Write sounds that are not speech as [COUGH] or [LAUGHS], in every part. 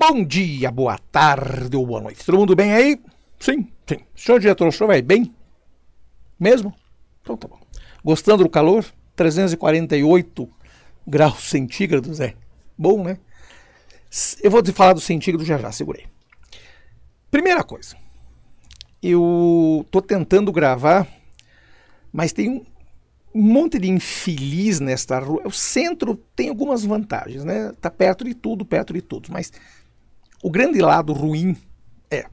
Bom dia, boa tarde ou boa noite. Todo mundo bem aí? Sim, sim. O senhor diretor, o senhor vai bem? Mesmo? Então tá bom. Gostando do calor? 348 graus centígrados, é. Bom, né? Eu vou te falar do centígrado já já, segurei. Primeira coisa. Eu tô tentando gravar, mas tem um monte de infeliz nesta rua. O centro tem algumas vantagens, né? Tá perto de tudo, perto de tudo, mas o grande lado ruim é.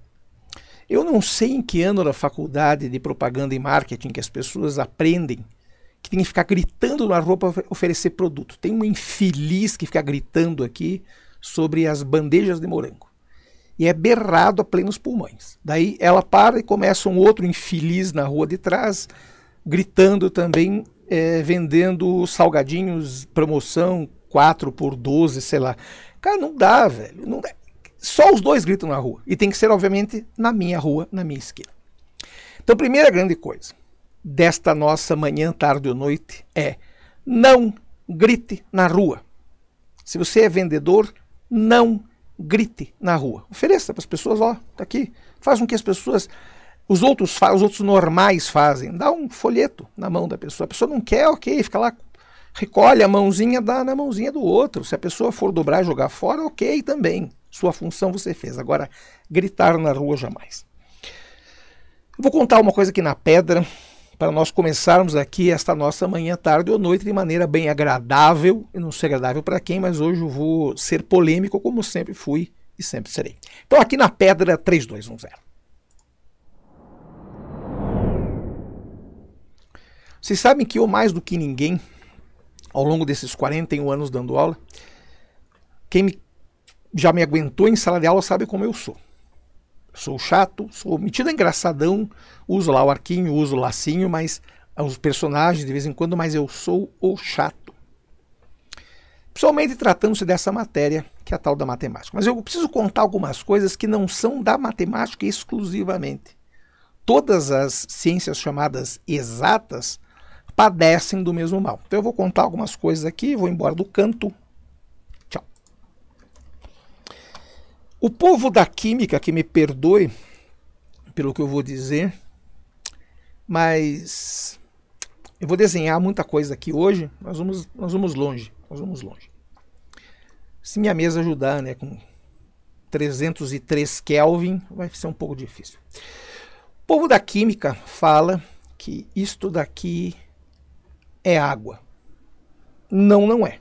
Eu não sei em que ano da faculdade de propaganda e marketing que as pessoas aprendem que tem que ficar gritando na rua para oferecer produto. Tem um infeliz que fica gritando aqui sobre as bandejas de morango. E é berrado a plenos pulmões. Daí ela para e começa um outro infeliz na rua de trás, gritando também, é, vendendo salgadinhos, promoção 4 por 12, sei lá. Cara, não dá, velho. Não dá. Só os dois gritam na rua. E tem que ser, obviamente, na minha rua, na minha esquina. Então, primeira grande coisa desta nossa manhã, tarde ou noite é: não grite na rua. Se você é vendedor, não grite na rua. Ofereça para as pessoas, ó, tá aqui. Faz com que as pessoas os outros, os outros normais fazem. Dá um folheto na mão da pessoa. A pessoa não quer, ok, fica lá, recolhe a mãozinha, dá na mãozinha do outro. Se a pessoa for dobrar e jogar fora, ok também. Sua função você fez. Agora, gritar na rua jamais. vou contar uma coisa aqui na pedra para nós começarmos aqui esta nossa manhã, tarde ou noite de maneira bem agradável. e não sei agradável para quem, mas hoje eu vou ser polêmico, como sempre fui e sempre serei. Então, aqui na pedra 3210. Vocês sabem que eu, mais do que ninguém, ao longo desses 41 anos dando aula, quem me já me aguentou em sala de aula sabe como eu sou. Sou chato, sou metido é engraçadão, uso lá o arquinho, uso o lacinho, mas os personagens de vez em quando, mas eu sou o chato. Principalmente tratando-se dessa matéria, que é a tal da matemática. Mas eu preciso contar algumas coisas que não são da matemática exclusivamente. Todas as ciências chamadas exatas padecem do mesmo mal. Então eu vou contar algumas coisas aqui, vou embora do canto O povo da química, que me perdoe pelo que eu vou dizer, mas eu vou desenhar muita coisa aqui hoje, nós vamos, nós vamos longe, nós vamos longe. Se minha mesa ajudar, né, com 303 Kelvin, vai ser um pouco difícil. O povo da química fala que isto daqui é água. Não, não é.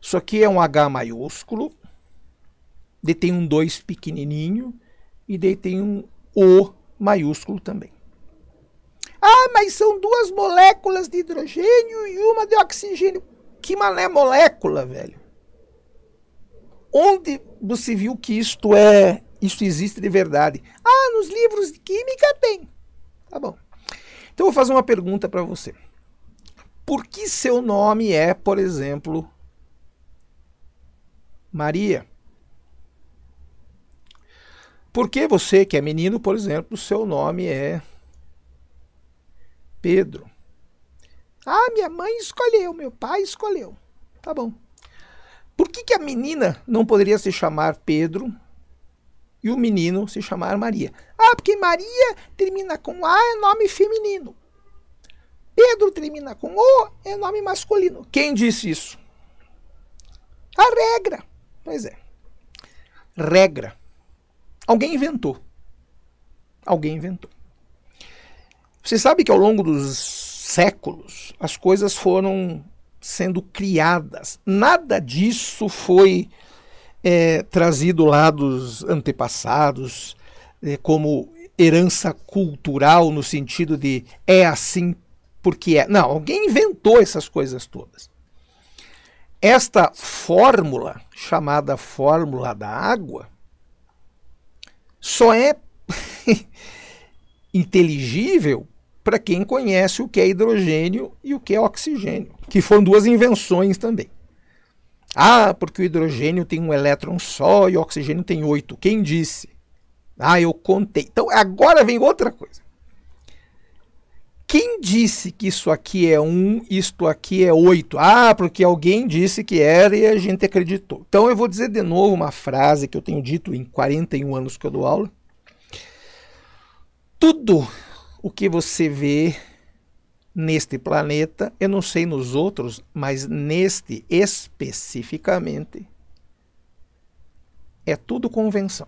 Isso aqui é um H maiúsculo, Dei tem um 2 pequenininho e daí tem um O maiúsculo também. Ah, mas são duas moléculas de hidrogênio e uma de oxigênio. Que mané molécula, velho? Onde você viu que isto é, isto existe de verdade? Ah, nos livros de química tem. Tá bom. Então eu vou fazer uma pergunta para você. Por que seu nome é, por exemplo, Maria? Porque você que é menino, por exemplo, seu nome é Pedro. Ah, minha mãe escolheu, meu pai escolheu. Tá bom. Por que, que a menina não poderia se chamar Pedro e o menino se chamar Maria? Ah, porque Maria termina com A, é nome feminino. Pedro termina com O, é nome masculino. Quem disse isso? A regra. Pois é. Regra. Alguém inventou. Alguém inventou. Você sabe que ao longo dos séculos as coisas foram sendo criadas. Nada disso foi é, trazido lá dos antepassados é, como herança cultural no sentido de é assim porque é. Não, alguém inventou essas coisas todas. Esta fórmula, chamada fórmula da água, só é [LAUGHS] inteligível para quem conhece o que é hidrogênio e o que é oxigênio, que foram duas invenções também. Ah, porque o hidrogênio tem um elétron só e o oxigênio tem oito. Quem disse? Ah, eu contei. Então agora vem outra coisa. Quem disse que isso aqui é um, isto aqui é oito? Ah, porque alguém disse que era e a gente acreditou. Então eu vou dizer de novo uma frase que eu tenho dito em 41 anos que eu dou aula. Tudo o que você vê neste planeta, eu não sei nos outros, mas neste especificamente, é tudo convenção.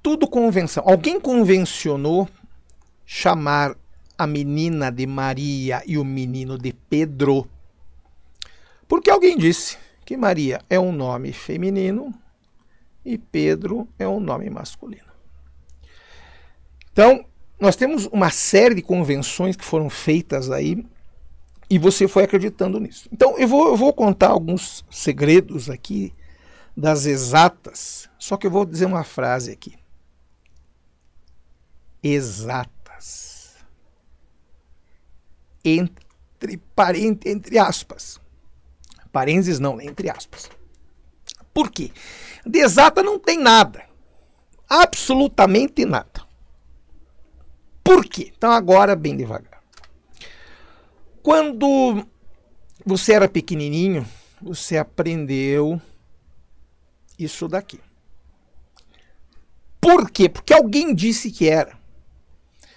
Tudo convenção. Alguém convencionou chamar a menina de Maria e o menino de Pedro, porque alguém disse que Maria é um nome feminino e Pedro é um nome masculino. Então, nós temos uma série de convenções que foram feitas aí e você foi acreditando nisso. Então, eu vou, eu vou contar alguns segredos aqui das exatas, só que eu vou dizer uma frase aqui. Exata entre, parente, entre aspas. Parênteses não, né? entre aspas. Por quê? Desata não tem nada. Absolutamente nada. Por quê? Então agora bem devagar. Quando você era pequenininho, você aprendeu isso daqui. Por quê? Porque alguém disse que era.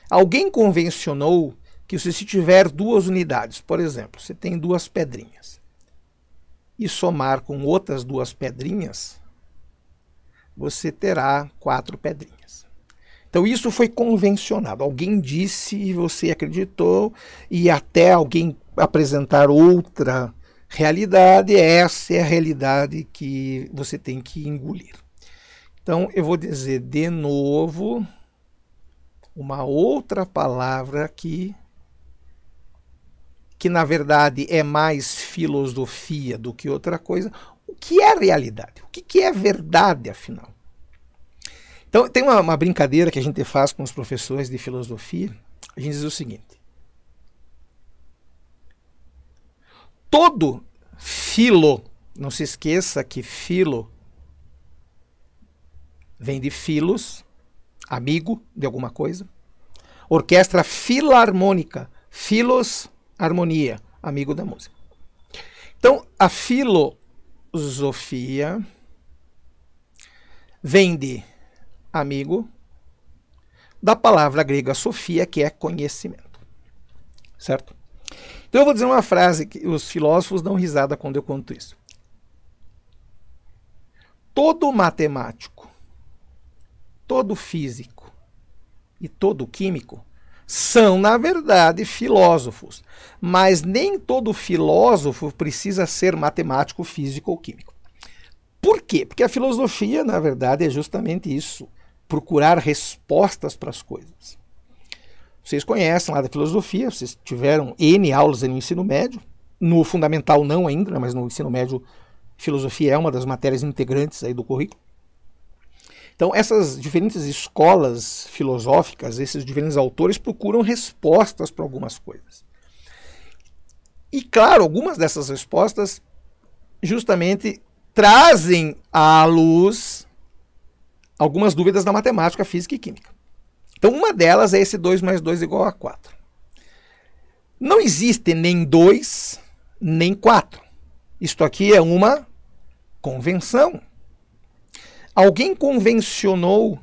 Alguém convencionou que se você tiver duas unidades, por exemplo, você tem duas pedrinhas, e somar com outras duas pedrinhas, você terá quatro pedrinhas. Então isso foi convencionado. Alguém disse e você acreditou, e até alguém apresentar outra realidade, essa é a realidade que você tem que engolir. Então eu vou dizer de novo uma outra palavra aqui que na verdade é mais filosofia do que outra coisa, o que é realidade? O que, que é verdade, afinal? Então, tem uma, uma brincadeira que a gente faz com os professores de filosofia. A gente diz o seguinte: todo filo, não se esqueça que filo vem de filos, amigo de alguma coisa. Orquestra filarmônica, filos harmonia, amigo da música. Então, a filosofia vem de amigo da palavra grega sofia, que é conhecimento. Certo? Então eu vou dizer uma frase que os filósofos dão risada quando eu conto isso. Todo matemático, todo físico e todo químico são, na verdade, filósofos. Mas nem todo filósofo precisa ser matemático, físico ou químico. Por quê? Porque a filosofia, na verdade, é justamente isso: procurar respostas para as coisas. Vocês conhecem lá da filosofia, vocês tiveram N aulas no ensino médio, no fundamental não ainda, mas no ensino médio, filosofia é uma das matérias integrantes aí do currículo. Então, essas diferentes escolas filosóficas, esses diferentes autores procuram respostas para algumas coisas. E, claro, algumas dessas respostas justamente trazem à luz algumas dúvidas da matemática, física e química. Então, uma delas é esse 2 mais 2 igual a 4. Não existe nem 2, nem 4. Isto aqui é uma convenção. Alguém convencionou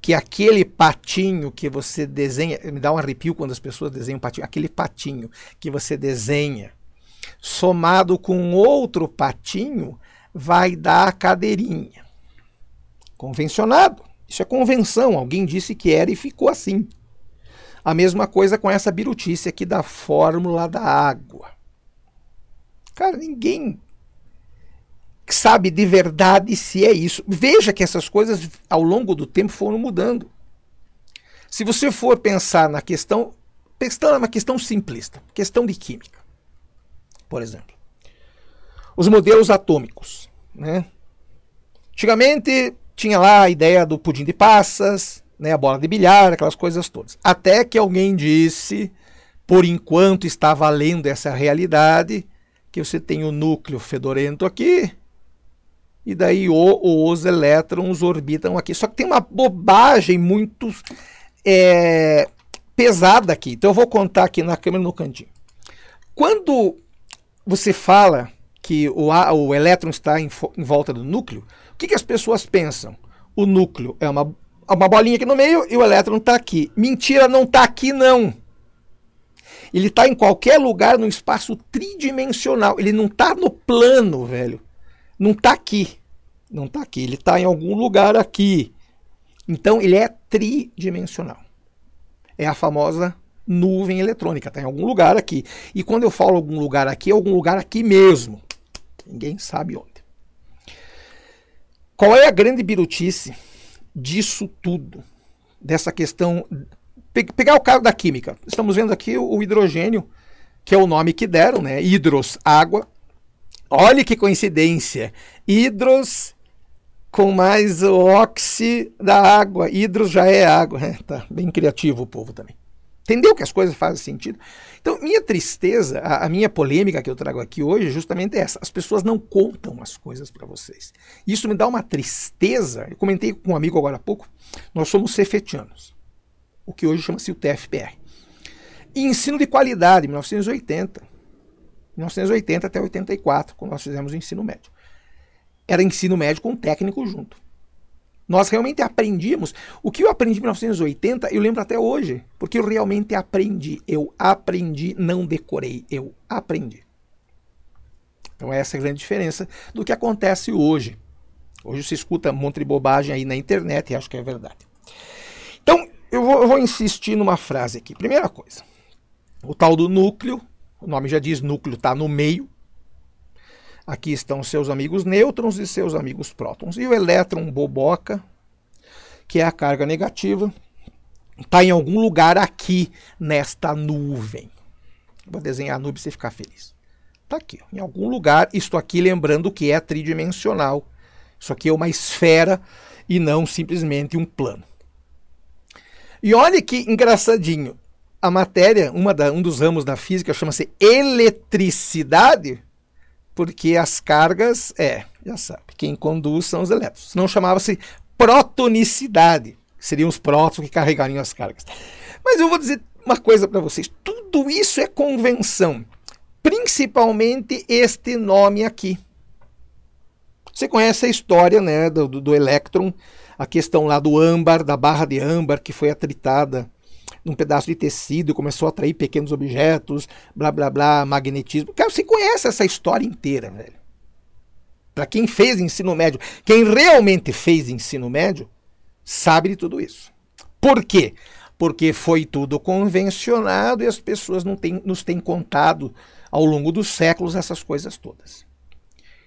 que aquele patinho que você desenha, me dá um arrepio quando as pessoas desenham patinho, aquele patinho que você desenha, somado com outro patinho, vai dar a cadeirinha. Convencionado. Isso é convenção. Alguém disse que era e ficou assim. A mesma coisa com essa birutice aqui da fórmula da água. Cara, ninguém que sabe de verdade se é isso. Veja que essas coisas ao longo do tempo foram mudando. Se você for pensar na questão, questão é uma questão simplista, questão de química, por exemplo. Os modelos atômicos, né? Antigamente tinha lá a ideia do pudim de passas, né, a bola de bilhar, aquelas coisas todas. Até que alguém disse, por enquanto está valendo essa realidade, que você tem o núcleo fedorento aqui, e daí o, os elétrons orbitam aqui. Só que tem uma bobagem muito é, pesada aqui. Então eu vou contar aqui na câmera no cantinho. Quando você fala que o, o elétron está em, em, volta do núcleo, o que, que, as pessoas pensam? O núcleo é uma, é uma bolinha aqui no meio e o elétron está aqui. Mentira, não está aqui não. Ele está em qualquer lugar no espaço tridimensional. Ele não está no plano, velho não está aqui. Não está aqui. Ele está em algum lugar aqui. Então ele é tridimensional. É a famosa nuvem eletrônica, está em algum lugar aqui. E quando eu falo algum lugar aqui, é algum lugar aqui mesmo. Ninguém sabe onde. Qual é a grande birutice disso tudo? Dessa questão. pegar o caso da química. Estamos vendo aqui o hidrogênio, que é o nome que deram, né? Hidros, água, Olha que coincidência. Hidros com mais o oxi da água. Hidros já é água. É, tá bem criativo o povo também. Entendeu que as coisas fazem sentido? Então, minha tristeza, a, a, minha polêmica que eu trago aqui hoje é justamente essa. As pessoas não contam as coisas para vocês. Isso me dá uma tristeza. Eu comentei com um amigo agora há pouco. Nós somos cefetianos, o que hoje chama-se o TFPR. E ensino de qualidade, 1980. 1980 até 84, quando nós fizemos o ensino médio. Era ensino médio com técnico junto. Nós realmente aprendíamos. O que eu aprendi em 1980, eu lembro até hoje, porque eu realmente aprendi. Eu aprendi, não decorei, eu aprendi. Então essa é a grande diferença do que acontece hoje. Hoje se escuta um monte de bobagem aí na internet e acho que é verdade. Então eu vou, eu vou insistir numa frase aqui. Primeira coisa, o tal do núcleo o nome já diz, núcleo está no meio. Aqui estão seus amigos nêutrons e seus amigos prótons. E o elétron boboca, que é a carga negativa, está em algum lugar aqui nesta nuvem. Vou desenhar a nuvem para você ficar feliz. Está aqui, ó, em algum lugar. Estou aqui, lembrando que é tridimensional. Isso aqui é uma esfera e não simplesmente um plano. E olha que engraçadinho a matéria, uma da, um dos ramos da física chama-se eletricidade, porque as cargas, é, já sabe, quem conduz são os elétrons. Não chamava-se protonicidade, seriam os prótons que carregariam as cargas. Mas eu vou dizer uma coisa para vocês, tudo isso é convenção, principalmente este nome aqui. Você conhece a história né, do, do elétron, a questão lá do âmbar, da barra de âmbar que foi atritada num pedaço de tecido e começou a atrair pequenos objetos, blá blá blá, magnetismo. Cara, você conhece essa história inteira, velho. Para quem fez ensino médio, quem realmente fez ensino médio, sabe de tudo isso. Por quê? Porque foi tudo convencionado e as pessoas não tem nos têm contado ao longo dos séculos essas coisas todas.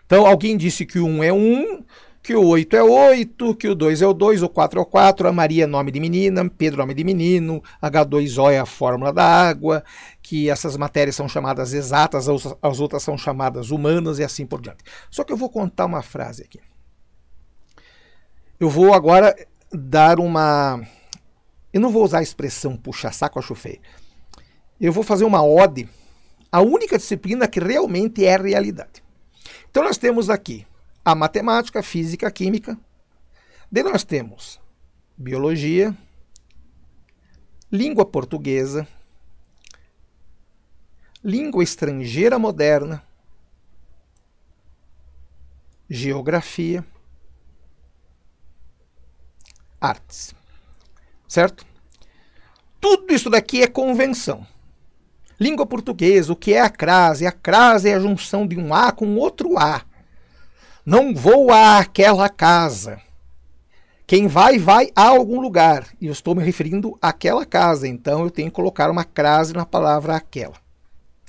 Então, alguém disse que um é um, que o 8 é 8, que o 2 é o 2, o 4 é o 4, a Maria é nome de menina, Pedro é nome de menino, H2O é a fórmula da água, que essas matérias são chamadas exatas, as outras são chamadas humanas e assim por diante. Só que eu vou contar uma frase aqui. Eu vou agora dar uma. Eu não vou usar a expressão puxa-saco, acho feio. Eu vou fazer uma ode à única disciplina que realmente é realidade. Então nós temos aqui a matemática, a física, a química. Daí nós temos biologia, língua portuguesa, língua estrangeira moderna, geografia, artes. Certo? Tudo isso daqui é convenção. Língua portuguesa, o que é a crase? A crase é a junção de um A com outro A. Não vou àquela casa. Quem vai, vai a algum lugar. E eu estou me referindo àquela casa. Então eu tenho que colocar uma crase na palavra aquela.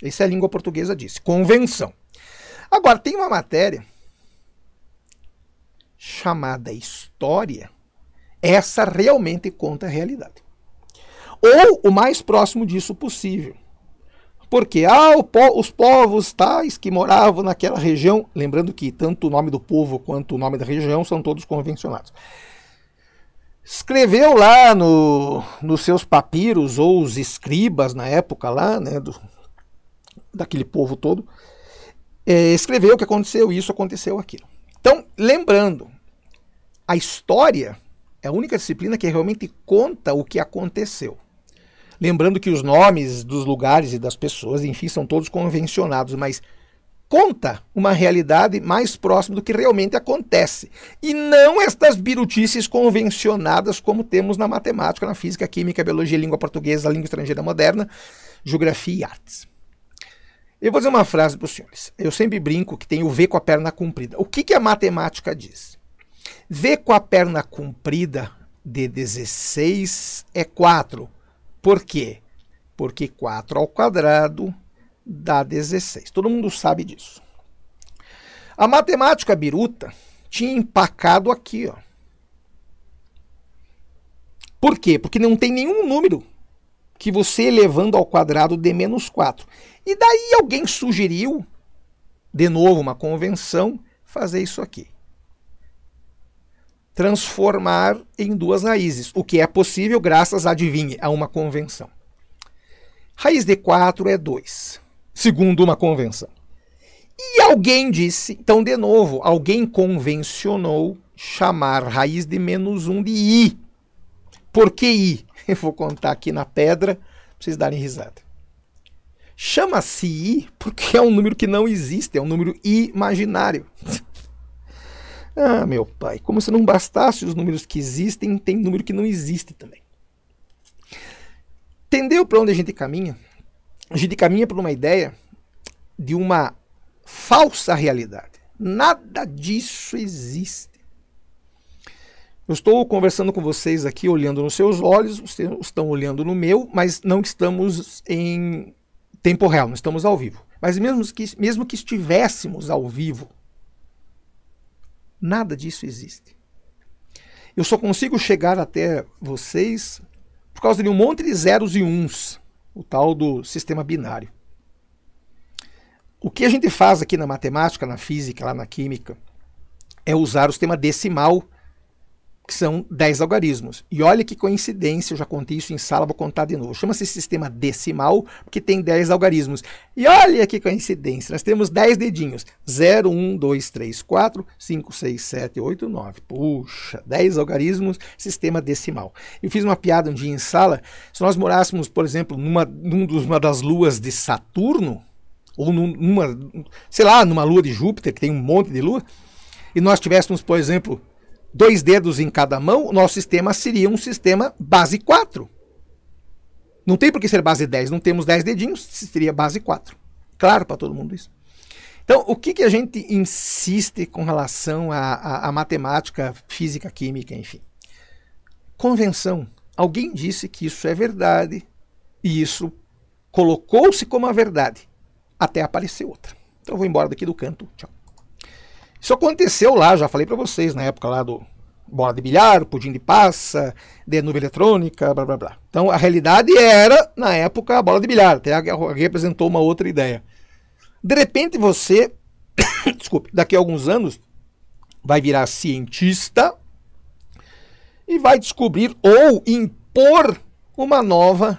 Essa é a língua portuguesa disse. Convenção. Agora, tem uma matéria chamada história. Essa realmente conta a realidade. Ou o mais próximo disso possível. Porque ah, po os povos tais que moravam naquela região, lembrando que tanto o nome do povo quanto o nome da região são todos convencionados. Escreveu lá no, nos seus papiros, ou os escribas na época lá, né, do, daquele povo todo, é, escreveu que aconteceu isso, aconteceu aquilo. Então, lembrando, a história é a única disciplina que realmente conta o que aconteceu. Lembrando que os nomes dos lugares e das pessoas, enfim, são todos convencionados, mas conta uma realidade mais próxima do que realmente acontece. E não estas birutices convencionadas como temos na matemática, na física, química, biologia, língua portuguesa, língua estrangeira moderna, geografia e artes. Eu vou dizer uma frase para os senhores. Eu sempre brinco que tem o V com a perna comprida. O que, que a matemática diz? V com a perna comprida de 16 é 4. Por quê? Porque 4 ao quadrado dá 16. Todo mundo sabe disso. A matemática biruta tinha empacado aqui, ó. Por quê? Porque não tem nenhum número que você elevando ao quadrado dê menos 4. E daí alguém sugeriu, de novo uma convenção, fazer isso aqui transformar em duas raízes, o que é possível graças, adivinhe, a uma convenção. Raiz de 4 é 2, segundo uma convenção. E alguém disse, então de novo, alguém convencionou chamar raiz de menos 1 de i. Por que i? [LAUGHS] Eu vou contar aqui na pedra para vocês darem risada. Chama-se i porque é um número que não existe, é um número imaginário. [LAUGHS] Ah, meu pai, como se não bastasse os números que existem, tem número que não existe também. Entendeu para onde a gente caminha? A gente caminha para uma ideia de uma falsa realidade. Nada disso existe. Eu estou conversando com vocês aqui, olhando nos seus olhos, vocês estão olhando no meu, mas não estamos em tempo real, não estamos ao vivo. Mas mesmo que, mesmo que estivéssemos ao vivo, Nada disso existe. Eu só consigo chegar até vocês por causa de um monte de zeros e uns, o tal do sistema binário. O que a gente faz aqui na matemática, na física, lá na química, é usar o sistema decimal que são 10 algarismos. E olha que coincidência, eu já contei isso em sala, vou contar de novo. Chama-se sistema decimal, porque tem 10 algarismos. E olha que coincidência, nós temos 10 dedinhos. 0, 1, 2, 3, 4, 5, 6, 7, 8, 9. Puxa, 10 algarismos, sistema decimal. Eu fiz uma piada um dia em sala, se nós morássemos, por exemplo, numa, numa das luas de Saturno, ou numa, sei lá, numa lua de Júpiter, que tem um monte de lua, e nós tivéssemos, por exemplo, dois dedos em cada mão, o nosso sistema seria um sistema base 4. Não tem por que ser base 10, não temos 10 dedinhos, seria base 4. Claro para todo mundo isso. Então, o que, que a gente insiste com relação à matemática, física, química, enfim? Convenção. Alguém disse que isso é verdade e isso colocou-se como a verdade até aparecer outra. Então, eu vou embora daqui do canto. Tchau. Isso aconteceu lá, já falei para vocês na época lá do bola de bilhar, pudim de passa, de nuvem eletrônica, blá blá blá. Então a realidade era, na época, a bola de bilhar. Até alguém apresentou uma outra ideia. De repente você, [COUGHS] desculpe, daqui a alguns anos, vai virar cientista e vai descobrir ou impor uma nova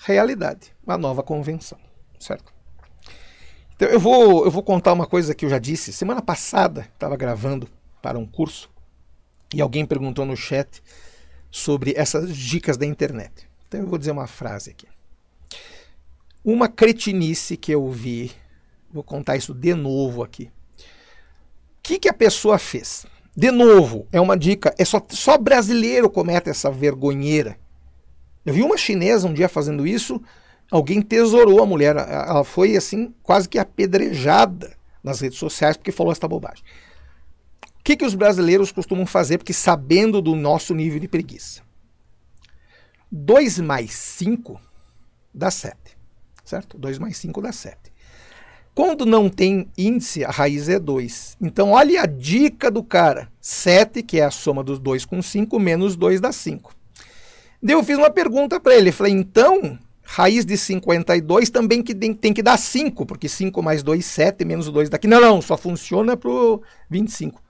realidade, uma nova convenção, certo? Então, eu vou, eu vou contar uma coisa que eu já disse. Semana passada, estava gravando para um curso e alguém perguntou no chat sobre essas dicas da internet. Então eu vou dizer uma frase aqui. Uma cretinice que eu vi, vou contar isso de novo aqui. O que, que a pessoa fez? De novo, é uma dica, é só, só brasileiro comete essa vergonheira. Eu vi uma chinesa um dia fazendo isso Alguém tesourou a mulher. Ela foi assim, quase que apedrejada nas redes sociais porque falou esta bobagem. O que, que os brasileiros costumam fazer, porque sabendo do nosso nível de preguiça? 2 mais 5 dá 7. Certo? 2 mais 5 dá 7. Quando não tem índice, a raiz é 2. Então, olha a dica do cara. 7, que é a soma dos 2 com 5, menos 2 dá 5. Daí eu fiz uma pergunta para ele. Falei, então, Raiz de 52 também que tem, tem que dar 5, porque 5 mais 2, 7, menos 2 daqui. Não, não, só funciona para o 25.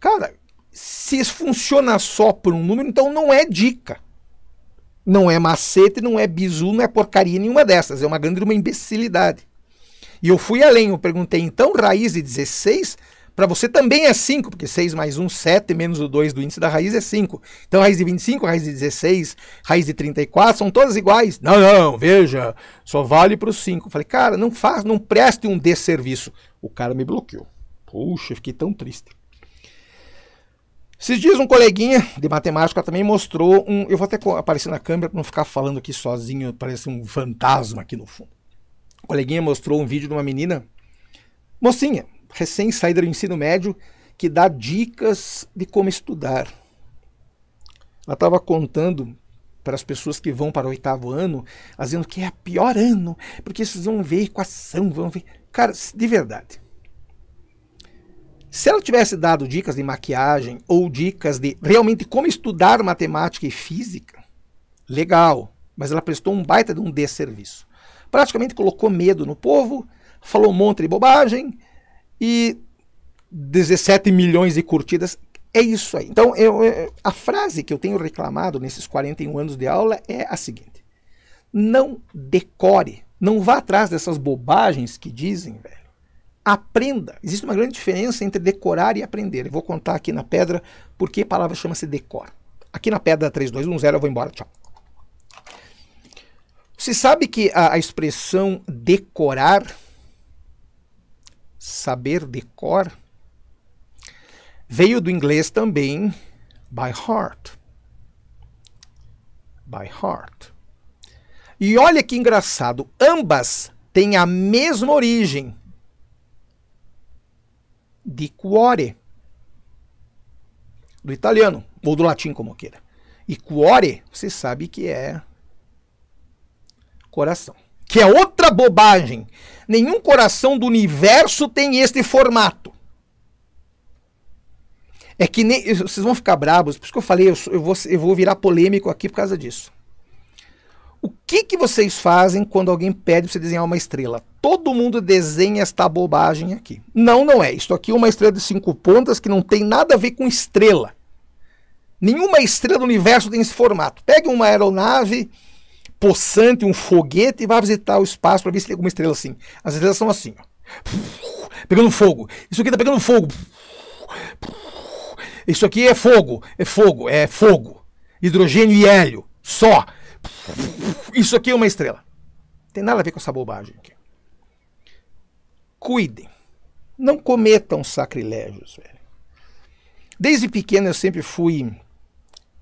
Cara, se isso funciona só por um número, então não é dica. Não é macete, não é bizu, não é porcaria nenhuma dessas. É uma grande uma imbecilidade. E eu fui além, eu perguntei, então raiz de 16 para você também é 5, porque 6 mais 1, 7 menos o 2 do índice da raiz é 5. Então, raiz de 25, raiz de 16, raiz de 34, são todas iguais. Não, não, veja, só vale para os 5. Falei, cara, não faz, não preste um desserviço. O cara me bloqueou. Puxa, fiquei tão triste. Esses dias um coleguinha de matemática também mostrou um. Eu vou até aparecer na câmera para não ficar falando aqui sozinho, parece um fantasma aqui no fundo. O coleguinha mostrou um vídeo de uma menina, mocinha, recém-saída do ensino médio, que dá dicas de como estudar. Ela estava contando para as pessoas que vão para o oitavo ano, dizendo que é o pior ano, porque vocês vão ver equação, vão ver. Cara, de verdade. Se ela tivesse dado dicas de maquiagem ou dicas de realmente como estudar matemática e física, legal, mas ela prestou um baita de um desserviço. Praticamente colocou medo no povo, falou um monte de bobagem, e 17 milhões de curtidas. É isso aí. Então, eu, a frase que eu tenho reclamado nesses 41 anos de aula é a seguinte: não decore, não vá atrás dessas bobagens que dizem, velho. Aprenda. Existe uma grande diferença entre decorar e aprender. Eu vou contar aqui na pedra porque a palavra chama-se decor. Aqui na pedra 3210, eu vou embora. Tchau. Você sabe que a, a expressão decorar saber de cor, veio do inglês também by heart. By heart. E olha que engraçado, ambas têm a mesma origem de cuore, do italiano, ou do latim, como queira. E cuore, você sabe que é coração, que é o pura bobagem. Nenhum coração do universo tem este formato. É que nem. Vocês vão ficar bravos, por isso que eu falei, eu, eu, vou, eu vou virar polêmico aqui por causa disso. O que, que vocês fazem quando alguém pede para você desenhar uma estrela? Todo mundo desenha esta bobagem aqui. Não, não é. Isso aqui é uma estrela de cinco pontas que não tem nada a ver com estrela. Nenhuma estrela do universo tem esse formato. Pegue uma aeronave possante, um foguete e vai visitar o espaço para ver se tem alguma estrela assim. As estrelas são assim, ó. Pegando fogo. Isso aqui tá pegando fogo. Isso aqui é fogo, é fogo, é fogo. Hidrogênio e hélio, só. Isso aqui é uma estrela. tem nada a ver com essa bobagem aqui. Cuidem. Não cometam sacrilégios, velho. Desde pequeno eu sempre fui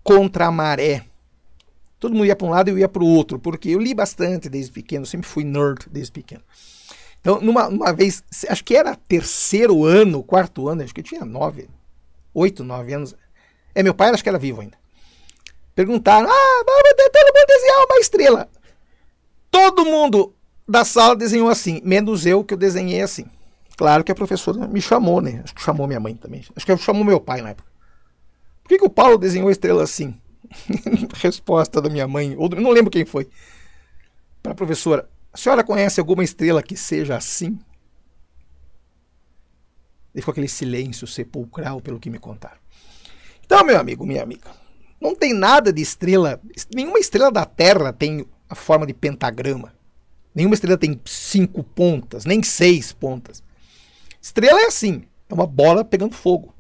contra a maré Todo mundo ia para um lado e eu ia para o outro, porque eu li bastante desde pequeno, sempre fui nerd desde pequeno. Então, numa, uma vez, acho que era terceiro ano, quarto ano, acho que eu tinha nove, oito, nove anos. É, meu pai acho que era vivo ainda. Perguntaram, ah, vamos tentando desenhar uma estrela. Todo mundo da sala desenhou assim, menos eu que eu desenhei assim. Claro que a professora me chamou, né? Acho que chamou minha mãe também. Acho que chamou meu pai na época. Por que, que o Paulo desenhou a estrela assim? [LAUGHS] resposta da minha mãe, ou do, não lembro quem foi, para a professora: A senhora conhece alguma estrela que seja assim? E ficou aquele silêncio sepulcral pelo que me contaram. Então, meu amigo, minha amiga, não tem nada de estrela, nenhuma estrela da Terra tem a forma de pentagrama. Nenhuma estrela tem cinco pontas, nem seis pontas. Estrela é assim, é uma bola pegando fogo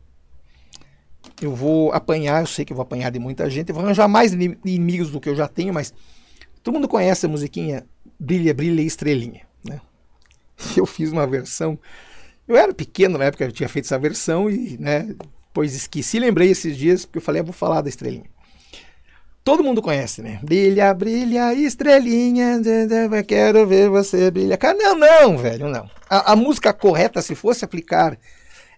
eu vou apanhar, eu sei que eu vou apanhar de muita gente, eu vou arranjar mais inimigos do que eu já tenho, mas todo mundo conhece a musiquinha Brilha, Brilha Estrelinha, né? [LAUGHS] Eu fiz uma versão, eu era pequeno na época, eu tinha feito essa versão e, né, depois esqueci, lembrei esses dias, porque eu falei, eu ah, vou falar da estrelinha. Todo mundo conhece, né? Brilha, brilha, estrelinha, quero ver você brilhar. Não, não, velho, não. A, a música correta, se fosse aplicar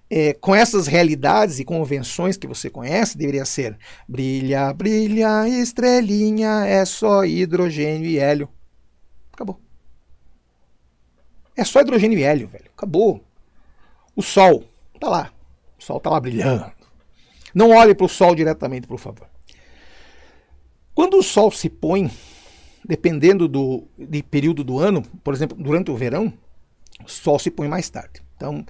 é, com essas realidades e convenções que você conhece, deveria ser brilha, brilha, estrelinha, é só hidrogênio e hélio. Acabou. É só hidrogênio e hélio, velho. Acabou. O sol tá lá. O sol tá lá brilhando. Não olhe para o sol diretamente, por favor. Quando o sol se põe, dependendo do de período do ano, por exemplo, durante o verão, o sol se põe mais tarde. Então,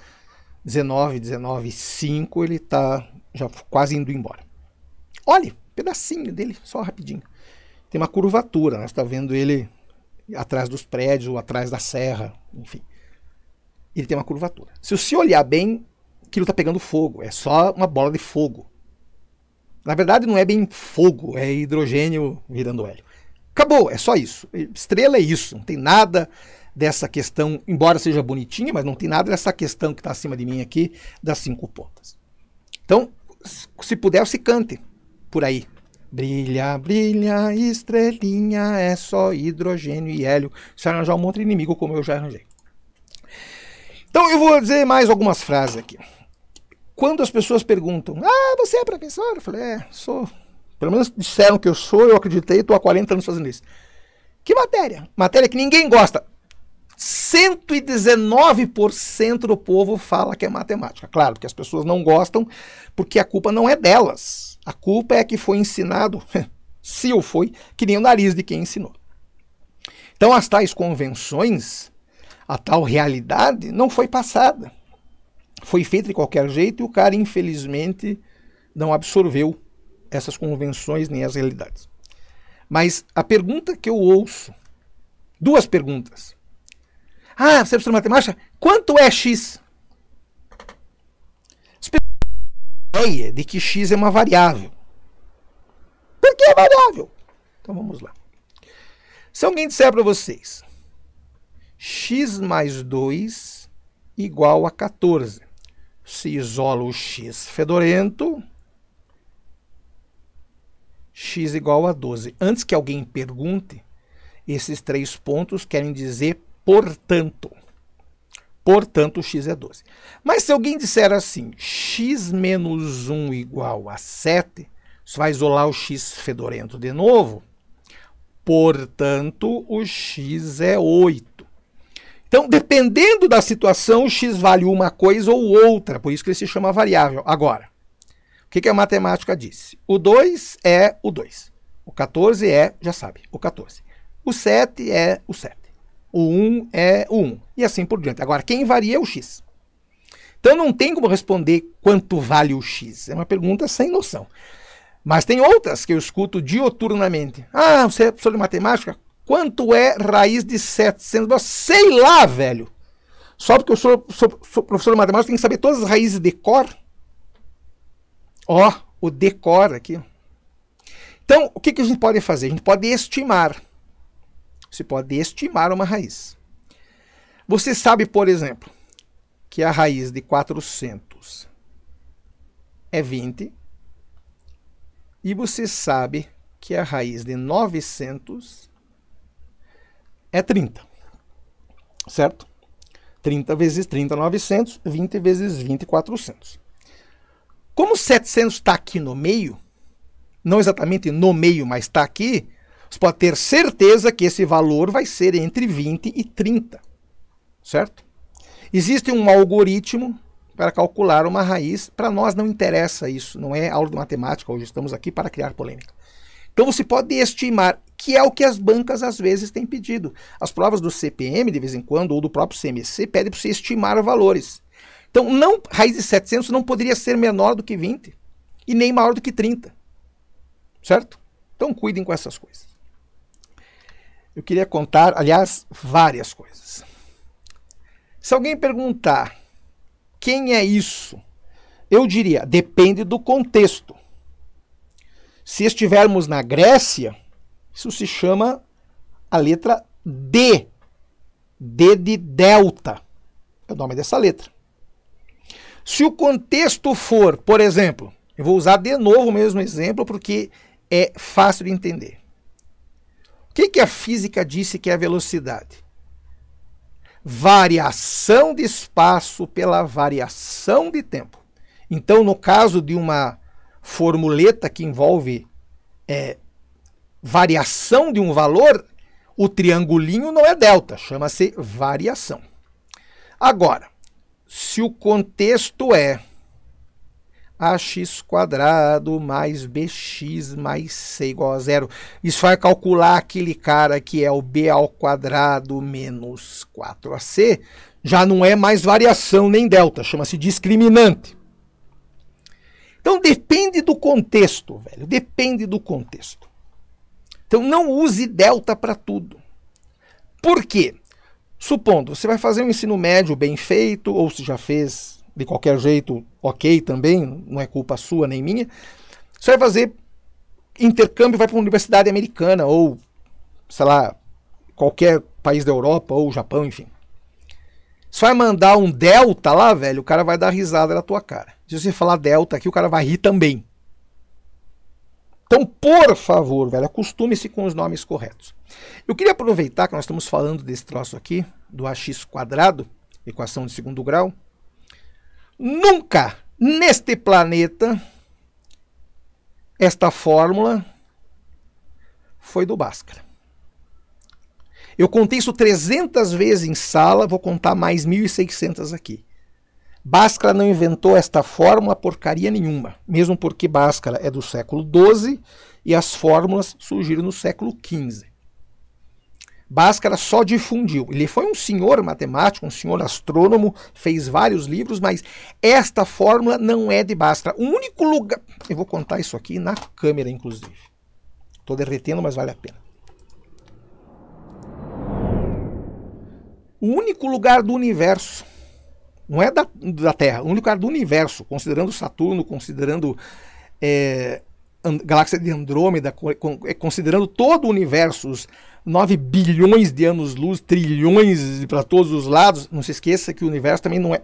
19, 19, 5, ele está já quase indo embora. Olhe, pedacinho dele, só rapidinho. Tem uma curvatura, nós né? você está vendo ele atrás dos prédios, ou atrás da serra, enfim. Ele tem uma curvatura. Se você olhar bem, aquilo está pegando fogo, é só uma bola de fogo. Na verdade, não é bem fogo, é hidrogênio virando hélio. Acabou, é só isso. Estrela é isso, não tem nada dessa questão, embora seja bonitinha, mas não tem nada dessa questão que está acima de mim aqui, das cinco pontas. Então, se puder, se cante por aí. Brilha, brilha, estrelinha, é só hidrogênio e hélio. Se arranjar um monte de inimigo, como eu já arranjei. Então, eu vou dizer mais algumas frases aqui. Quando as pessoas perguntam, ah, você é professor? Eu falei, é, sou. Pelo menos disseram que eu sou, eu acreditei, estou há 40 anos fazendo isso. Que matéria? Matéria que ninguém gosta. 119% do povo fala que é matemática. Claro que as pessoas não gostam, porque a culpa não é delas. A culpa é que foi ensinado, [LAUGHS] se o foi, que nem o nariz de quem ensinou. Então, as tais convenções, a tal realidade, não foi passada. Foi feita de qualquer jeito e o cara, infelizmente, não absorveu essas convenções nem as realidades. Mas a pergunta que eu ouço, duas perguntas ah, você precisa de matemática? Quanto é x? de que x é uma variável. Por que é variável? Então vamos lá. Se alguém disser para vocês x mais 2 igual a 14, se isola o x fedorento, x igual a 12. Antes que alguém pergunte, esses três pontos querem dizer Portanto, portanto, x é 12. Mas se alguém disser assim, x menos 1 igual a 7, você vai isolar o x fedorento de novo. Portanto, o x é 8. Então, dependendo da situação, o x vale uma coisa ou outra, por isso que ele se chama variável. Agora, o que a matemática disse? O 2 é o 2. O 14 é, já sabe, o 14. O 7 é o 7 o 1 é o 1. E assim por diante. Agora, quem varia é o X. Então não tem como responder quanto vale o X. É uma pergunta sem noção. Mas tem outras que eu escuto dioturnamente. Ah, você é professor de matemática? Quanto é raiz de 700? Sei lá, velho. Só porque eu sou, sou, sou professor de matemática, tem que saber todas as raízes de cor. Ó, o decor aqui. Então, o que, que a gente pode fazer? A gente pode estimar. Você pode estimar uma raiz. Você sabe, por exemplo, que a raiz de 400 é 20. E você sabe que a raiz de 900 é 30. Certo? 30 vezes 30, 900. 20 vezes 20, 400. Como 700 está aqui no meio, não exatamente no meio, mas está aqui, você pode ter certeza que esse valor vai ser entre 20 e 30, certo? Existe um algoritmo para calcular uma raiz. Para nós não interessa isso, não é aula de matemática, hoje estamos aqui para criar polêmica. Então você pode estimar, que é o que as bancas às vezes têm pedido. As provas do CPM, de vez em quando, ou do próprio CMC, pedem para você estimar valores. Então, não, raiz de 700 não poderia ser menor do que 20 e nem maior do que 30. Certo? Então, cuidem com essas coisas eu queria contar, aliás, várias coisas. Se alguém perguntar quem é isso, eu diria, depende do contexto. Se estivermos na Grécia, isso se chama a letra D. D de delta. É o nome dessa letra. Se o contexto for, por exemplo, eu vou usar de novo o mesmo exemplo porque é fácil de entender que, que a física disse que é a velocidade? Variação de espaço pela variação de tempo. Então, no caso de uma formuleta que envolve é, variação de um valor, o triangulinho não é delta, chama-se variação. Agora, se o contexto é ax mais bx mais c igual a zero. Isso vai calcular aquele cara que é o b ao quadrado menos 4ac, já não é mais variação nem delta, chama-se discriminante. Então depende do contexto, velho, depende do contexto. Então não use delta para tudo. Por quê? Supondo, você vai fazer um ensino médio bem feito, ou se já fez de qualquer jeito, ok também, não é culpa sua nem minha. Você vai fazer intercâmbio, vai para uma universidade americana ou, sei lá, qualquer país da Europa ou Japão, enfim. Você vai mandar um delta lá, velho, o cara vai dar risada na tua cara. Se você falar delta aqui, o cara vai rir também. Então, por favor, velho, acostume-se com os nomes corretos. Eu queria aproveitar que nós estamos falando desse troço aqui, do ax quadrado, equação de segundo grau, Nunca neste planeta esta fórmula foi do Bhaskara. Eu contei isso 300 vezes em sala, vou contar mais 1.600 aqui. Bhaskara não inventou esta fórmula porcaria nenhuma, mesmo porque Bhaskara é do século XII e as fórmulas surgiram no século XV. Bhaskara só difundiu. Ele foi um senhor matemático, um senhor astrônomo, fez vários livros, mas esta fórmula não é de Bhaskara. O único lugar. Eu vou contar isso aqui na câmera, inclusive. Estou derretendo, mas vale a pena. O único lugar do universo, não é da, da Terra, o único lugar do universo, considerando Saturno, considerando é, galáxia de Andrômeda, eh, considerando todo o universo, os 9 bilhões de anos-luz, trilhões para todos os lados. Não se esqueça que o universo também não é,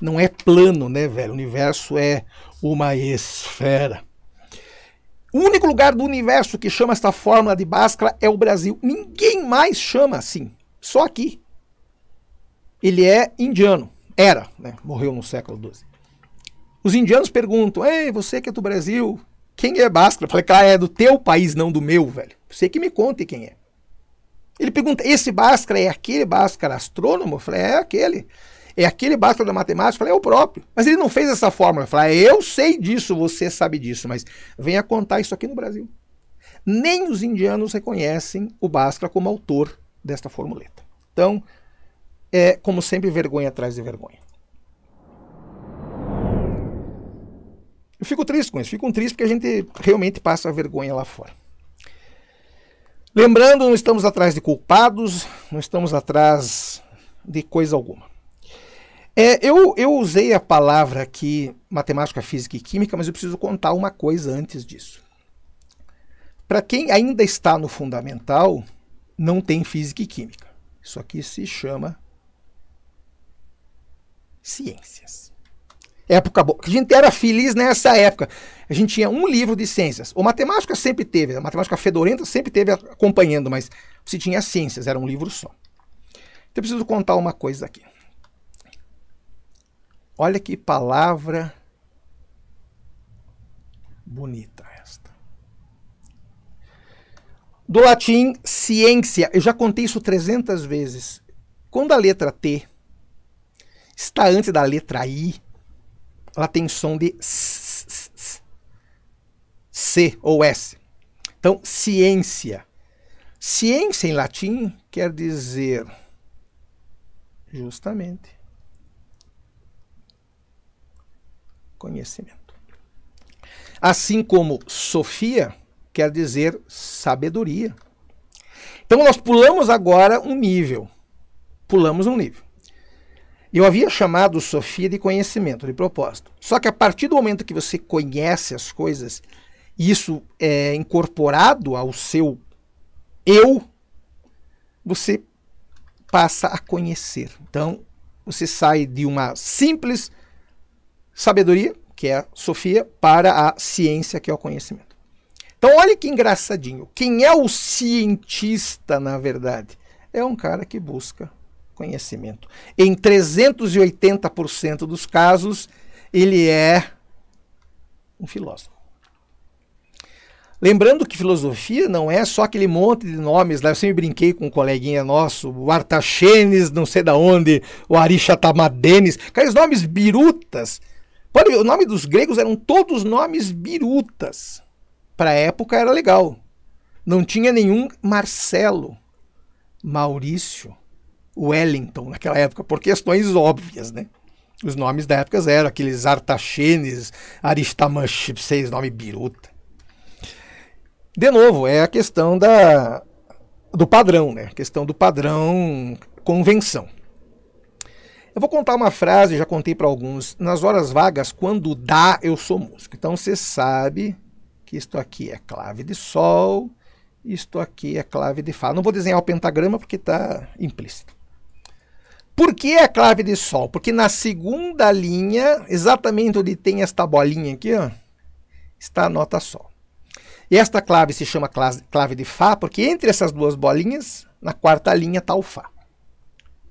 não é plano, né, velho? O universo é uma esfera. O único lugar do universo que chama esta fórmula de Bhaskara é o Brasil. Ninguém mais chama assim, só aqui. Ele é indiano, era, né? morreu no século XII. Os indianos perguntam, ei, você que é do Brasil, quem é Bhaskara? Eu falei, cara, é do teu país, não do meu, velho. Você que me conte quem é. Ele pergunta: esse Bhaskara é aquele Bhaskara astrônomo? Eu falei: é aquele. É aquele Bhaskara da matemática? Eu falei: é o próprio. Mas ele não fez essa fórmula. Eu falei: ah, eu sei disso, você sabe disso, mas venha contar isso aqui no Brasil. Nem os indianos reconhecem o Bhaskara como autor desta formuleta. Então, é como sempre, vergonha atrás de vergonha. Eu fico triste com isso, fico triste porque a gente realmente passa vergonha lá fora. Lembrando, não estamos atrás de culpados, não estamos atrás de coisa alguma. É, eu, eu usei a palavra aqui, matemática, física e química, mas eu preciso contar uma coisa antes disso. Para quem ainda está no fundamental, não tem física e química. Isso aqui se chama ciências. Época boa. A gente era feliz nessa época a gente tinha um livro de ciências. O matemática sempre teve, a matemática fedorenta sempre teve acompanhando, mas se tinha ciências, era um livro só. Então eu preciso contar uma coisa aqui. Olha que palavra bonita esta. Do latim, ciência. Eu já contei isso 300 vezes. Quando a letra T está antes da letra I, ela tem som de S C ou S. Então, ciência. Ciência em latim quer dizer justamente conhecimento. Assim como Sofia quer dizer sabedoria. Então nós pulamos agora um nível. Pulamos um nível. Eu havia chamado Sofia de conhecimento, de propósito. Só que a partir do momento que você conhece as coisas, isso é incorporado ao seu eu, você passa a conhecer. Então, você sai de uma simples sabedoria, que é a Sofia, para a ciência, que é o conhecimento. Então, olha que engraçadinho. Quem é o cientista, na verdade? É um cara que busca conhecimento. Em 380% dos casos, ele é um filósofo. Lembrando que filosofia não é só aquele monte de nomes. Lá eu sempre brinquei com um coleguinha nosso, o Artaxenes, não sei da onde, o Arishatamadenes, aqueles nomes birutas. Pode ver, o nome dos gregos eram todos nomes birutas. Para a época era legal. Não tinha nenhum Marcelo, Maurício, Wellington naquela época, por questões óbvias, né? Os nomes da época eram aqueles Artaxenes, Aristamanchip, seis nome biruta. De novo, é a questão da, do padrão, né? A questão do padrão convenção. Eu vou contar uma frase, já contei para alguns. Nas horas vagas, quando dá, eu sou músico. Então você sabe que isto aqui é clave de sol, isto aqui é clave de fá. Não vou desenhar o pentagrama porque está implícito. Por que é clave de sol? Porque na segunda linha, exatamente onde tem esta bolinha aqui, ó, está a nota sol. E esta clave se chama clave de Fá, porque entre essas duas bolinhas, na quarta linha, está o Fá.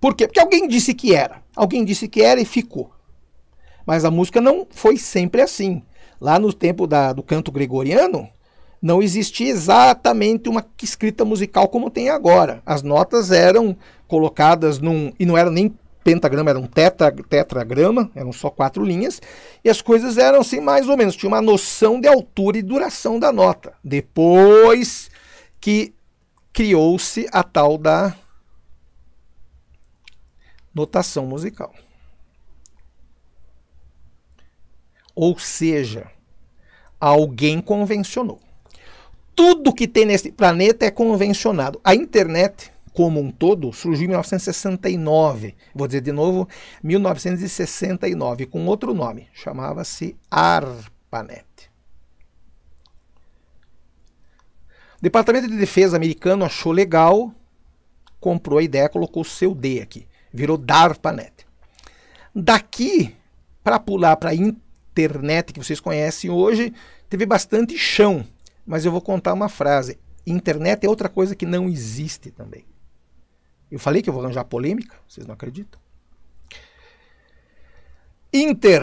Por quê? Porque alguém disse que era. Alguém disse que era e ficou. Mas a música não foi sempre assim. Lá no tempo da, do canto gregoriano, não existia exatamente uma escrita musical como tem agora. As notas eram colocadas num. e não eram nem pentagrama, era um tetra, tetragrama, eram só quatro linhas, e as coisas eram assim, mais ou menos, tinha uma noção de altura e duração da nota. Depois que criou-se a tal da notação musical. Ou seja, alguém convencionou. Tudo que tem nesse planeta é convencionado. A internet como um todo surgiu em 1969. Vou dizer de novo, 1969, com outro nome. Chamava-se ARPANET. O Departamento de Defesa americano achou legal, comprou a ideia, colocou o seu D aqui. Virou DARPANET. Daqui, para pular para a internet que vocês conhecem hoje, teve bastante chão. Mas eu vou contar uma frase. Internet é outra coisa que não existe também. Eu falei que eu vou arranjar polêmica, vocês não acreditam. Inter,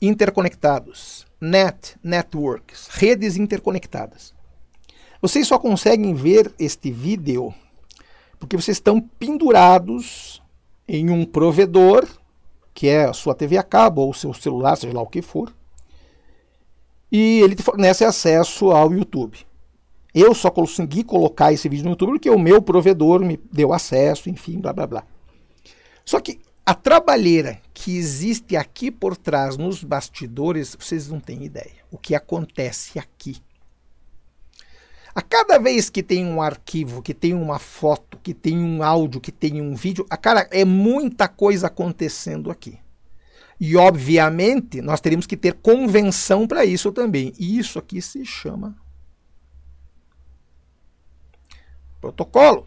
interconectados. Net, networks, redes interconectadas. Vocês só conseguem ver este vídeo porque vocês estão pendurados em um provedor, que é a sua TV a cabo ou seu celular, seja lá o que for, e ele te fornece acesso ao YouTube. Eu só consegui colocar esse vídeo no YouTube porque o meu provedor me deu acesso, enfim, blá blá blá. Só que a trabalheira que existe aqui por trás, nos bastidores, vocês não têm ideia. O que acontece aqui. A cada vez que tem um arquivo, que tem uma foto, que tem um áudio, que tem um vídeo, a cara é muita coisa acontecendo aqui. E obviamente nós teríamos que ter convenção para isso também. E isso aqui se chama Protocolo.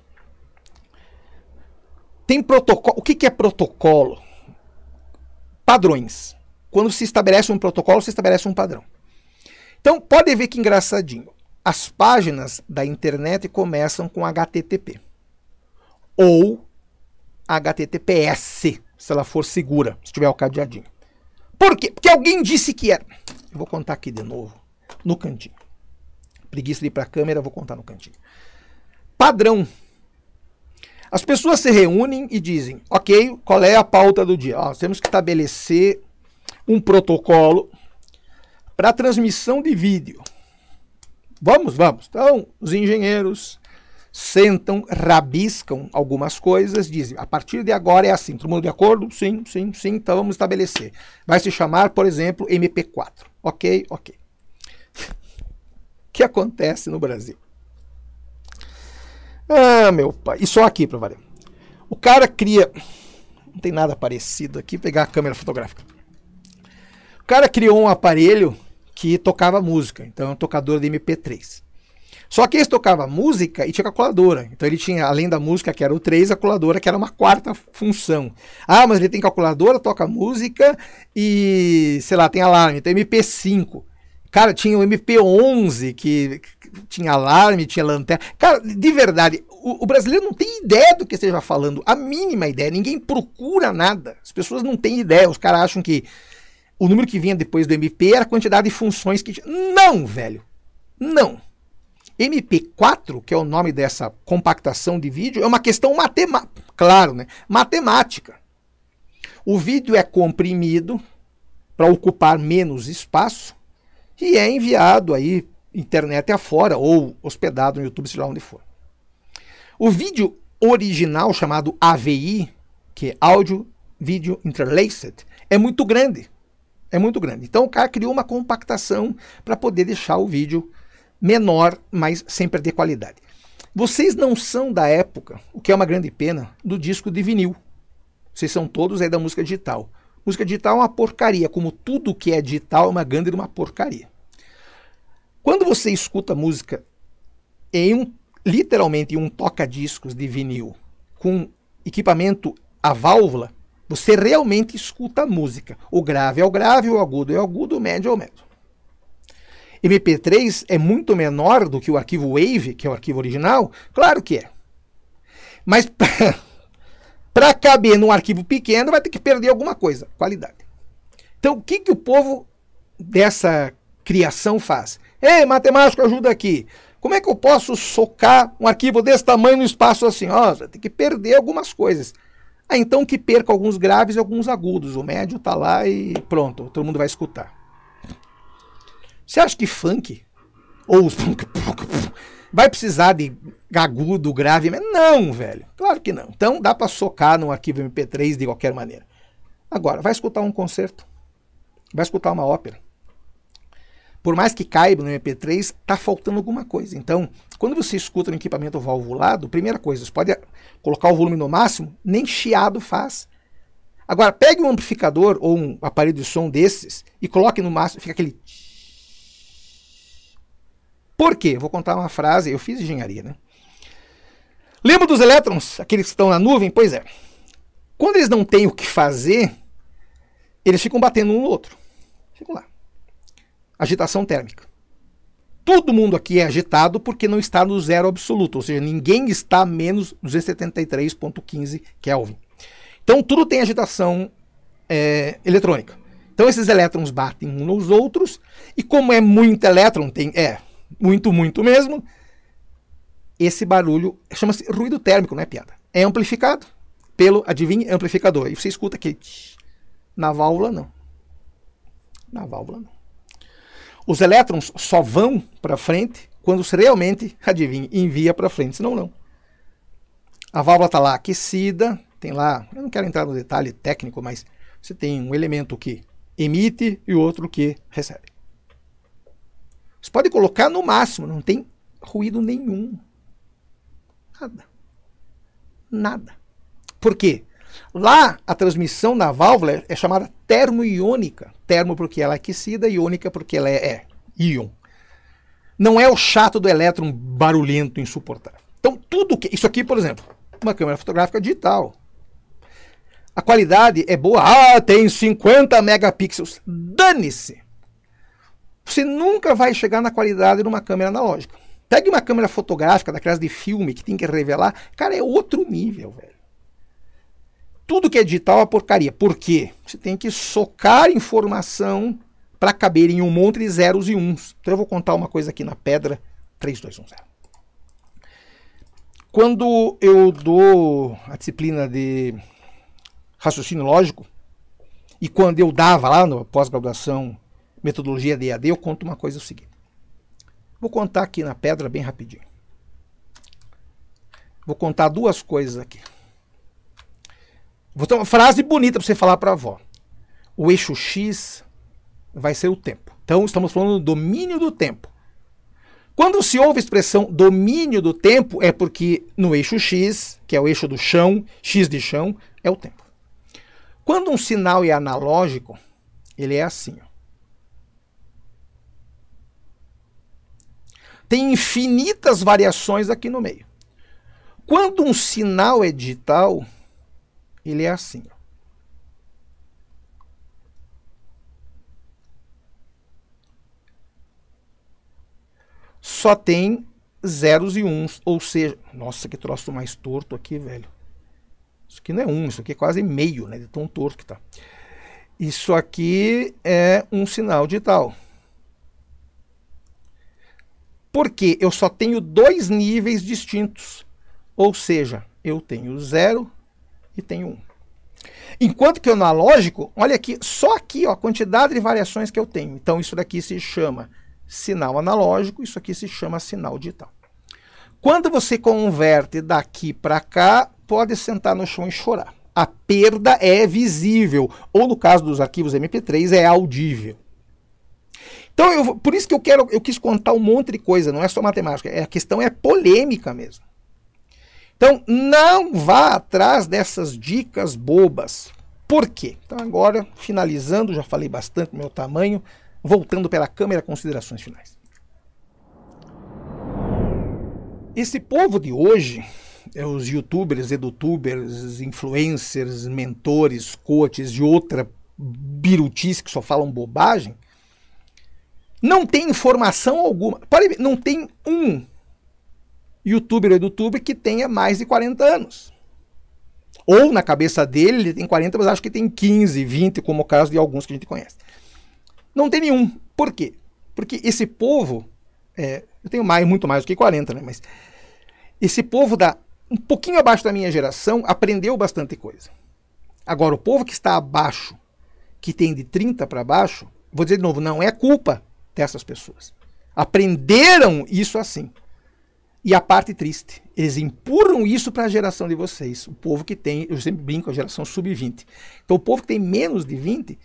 Tem protocolo. O que, que é protocolo? Padrões. Quando se estabelece um protocolo, se estabelece um padrão. Então, pode ver que engraçadinho. As páginas da internet começam com HTTP ou HTTPS, se ela for segura, se tiver o cadeadinho. Por quê? Porque alguém disse que era. Eu vou contar aqui de novo, no cantinho. Preguiça de ir para a câmera, vou contar no cantinho padrão. As pessoas se reúnem e dizem: ok, qual é a pauta do dia? temos que estabelecer um protocolo para transmissão de vídeo. Vamos, vamos. Então, os engenheiros sentam, rabiscam algumas coisas, dizem: a partir de agora é assim. Todo mundo de acordo? Sim, sim, sim. Então vamos estabelecer. Vai se chamar, por exemplo, MP4. Ok, ok. [LAUGHS] O que acontece no Brasil? Ah, meu pai. E só aqui para variar. O cara cria. Não tem nada parecido aqui. Pegar a câmera fotográfica. O cara criou um aparelho que tocava música. Então, é um tocador de MP3. Só que esse tocava música e tinha calculadora. Então ele tinha, além da música, que era o 3, a calculadora, que era uma quarta função. Ah, mas ele tem calculadora, toca música e, sei lá, tem alarme. Então MP5. Cara, tinha o MP11, que tinha alarme, tinha lanterna. Cara, de verdade, o, o, brasileiro não tem ideia do que esteja falando, a mínima ideia. Ninguém procura nada. As pessoas não têm ideia. Os caras acham que o número que vinha depois do MP era a quantidade de funções que. Não, velho. Não. MP4, que é o nome dessa compactação de vídeo, é uma questão matemática. Claro, né? Matemática. O vídeo é comprimido para ocupar menos espaço e é enviado aí internet afora ou hospedado no YouTube, sei lá onde for. O vídeo original chamado AVI, que é Audio Video Interlaced, é muito grande. É muito grande. Então o cara criou uma compactação para poder deixar o vídeo menor, mas sem perder qualidade. Vocês não são da época, o que é uma grande pena, do disco de vinil. Vocês são todos aí da música digital. Música digital é uma porcaria, como tudo que é digital é uma grande uma porcaria. Quando você escuta música em um, literalmente em um toca-discos de vinil com equipamento a válvula, você realmente escuta a música. O grave é o grave, o agudo é o agudo, o médio é o médio. MP3 é muito menor do que o arquivo WAVE, que é o arquivo original? Claro que é. Mas [LAUGHS] para caber num arquivo pequeno, vai ter que perder alguma coisa, qualidade. Então, o que, que o povo dessa criação faz? Ei, matemático ajuda aqui. Como é que eu posso socar um arquivo desse tamanho no espaço assim? Ó, oh, tem que perder algumas coisas. Ah, então que perca alguns graves e alguns agudos. O médio tá lá e pronto, todo mundo vai escutar. Você acha que funk ou vai precisar de agudo, grave? Não, velho. Claro que não. Então dá para socar num arquivo MP3 de qualquer maneira. Agora, vai escutar um concerto? Vai escutar uma ópera? por mais que caiba no MP3, está faltando alguma coisa. Então, quando você escuta no equipamento valvulado, primeira coisa, você pode colocar o volume no máximo, nem chiado faz. Agora, pegue um amplificador ou um aparelho de som desses e coloque no máximo, fica aquele. Por quê? Vou contar uma frase, eu fiz engenharia, né? Lembra dos elétrons, aqueles que estão na nuvem? Pois é. Quando eles não têm o que fazer, eles ficam batendo um no outro. Ficam lá agitação térmica. Todo mundo aqui é agitado porque não está no zero absoluto, ou seja, ninguém está a menos 273.15 Kelvin. Então tudo tem agitação é, eletrônica. Então esses elétrons batem uns nos outros, e como é muito elétron, tem, é muito, muito mesmo, esse barulho chama-se ruído térmico, não é piada. É amplificado pelo, adivinha, amplificador. E você escuta aqui. Na válvula, não. Na válvula, não. Os elétrons só vão para frente quando se realmente, adivinha, envia para frente, senão não. A válvula está lá aquecida, tem lá, eu não quero entrar no detalhe técnico, mas você tem um elemento que emite e outro que recebe. Você pode colocar no máximo, não tem ruído nenhum. Nada. Nada. Por quê? Lá, a transmissão na válvula é chamada termoiônica. Termo porque ela é aquecida, iônica porque ela é, é íon. Não é o chato do elétron barulhento, insuportável. Então, tudo que. Isso aqui, por exemplo, uma câmera fotográfica digital. A qualidade é boa. Ah, tem 50 megapixels. Dane-se! Você nunca vai chegar na qualidade de uma câmera analógica. Pegue uma câmera fotográfica daquelas de filme que tem que revelar. Cara, é outro nível, velho. Tudo que é digital é uma porcaria. Por quê? Você tem que socar informação para caber em um monte de zeros e uns. Então eu vou contar uma coisa aqui na pedra. 3210. Quando eu dou a disciplina de raciocínio lógico, e quando eu dava lá na pós-graduação metodologia de EAD, eu conto uma coisa o seguinte. Vou contar aqui na pedra bem rapidinho. Vou contar duas coisas aqui. Vou ter uma frase bonita para você falar para a avó. O eixo X vai ser o tempo. Então, estamos falando do domínio do tempo. Quando se ouve a expressão domínio do tempo, é porque no eixo X, que é o eixo do chão, X de chão, é o tempo. Quando um sinal é analógico, ele é assim. Ó. Tem infinitas variações aqui no meio. Quando um sinal é digital, ele é assim. Só tem zeros e uns, ou seja, nossa, que troço mais torto aqui, velho. Isso aqui não é um, isso aqui é quase meio, né, de tão torto que tá. Isso aqui é um sinal de tal. Porque eu só tenho dois níveis distintos. Ou seja, eu tenho zero e tem um. Enquanto que o analógico, olha aqui, só aqui ó, a quantidade de variações que eu tenho. Então isso daqui se chama sinal analógico, isso aqui se chama sinal digital. Quando você converte daqui para cá, pode sentar no chão e chorar. A perda é visível, ou no caso dos arquivos MP3, é audível. Então, eu, por isso que eu, quero, eu quis contar um monte de coisa, não é só matemática. É, a questão é polêmica mesmo. Então, não vá atrás dessas dicas bobas. Por quê? Então, agora, finalizando, já falei bastante do meu tamanho, voltando pela câmera, considerações finais. Esse povo de hoje, é os youtubers, edutubers, influencers, mentores, coaches e outra birutice que só falam bobagem, não tem informação alguma. Pare, não tem um youtuber ou edutuber que tenha mais de 40 anos. Ou na cabeça dele, ele tem 40, mas acho que tem 15, 20, como é o caso de alguns que a gente conhece. Não tem nenhum. Por quê? Porque esse povo, é, eu tenho mais, muito mais do que 40, né? Mas esse povo da um pouquinho abaixo da minha geração aprendeu bastante coisa. Agora, o povo que está abaixo, que tem de 30 para baixo, vou dizer de novo, não é culpa dessas pessoas. Aprenderam isso assim. E a parte triste, eles empurram isso para a geração de vocês, o povo que tem, eu sempre brinco, a geração sub-20. Então o povo que tem menos de 20